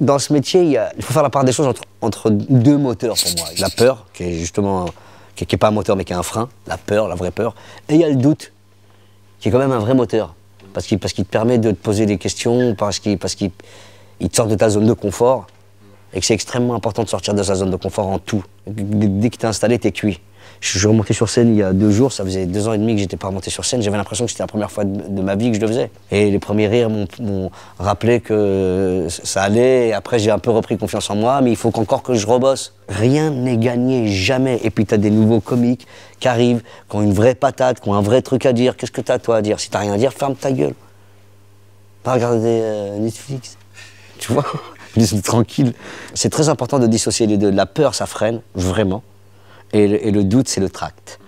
dans ce métier, il, faut faire la part des choses entre, deux moteurs pour moi. La peur, qui est justement, qui n'est pas un moteur mais qui est un frein, la peur, la vraie peur. Et il y a le doute, qui est quand même un vrai moteur, parce qu'il te permet de te poser des questions, parce qu'il te sort de ta zone de confort, et que c'est extrêmement important de sortir de sa zone de confort en tout. Dès que tu es installé, tu es cuit. Je suis remonté sur scène il y a deux jours, ça faisait deux ans et demi que j'étais pas remonté sur scène. J'avais l'impression que c'était la première fois de, ma vie que je le faisais. Et les premiers rires m'ont rappelé que ça allait. après, j'ai un peu repris confiance en moi, mais il faut encore que je rebosse. Rien n'est gagné, jamais. Et puis, tu des nouveaux comiques qui arrivent, qui ont une vraie patate, qui ont un vrai truc à dire. Qu'est-ce que tu as, toi, à dire Si tu rien à dire, ferme ta gueule. Pas regarder euh, Netflix. Tu vois tranquille. C'est très important de dissocier les deux. La peur, ça freine, vraiment et le, doute, c'est le tract.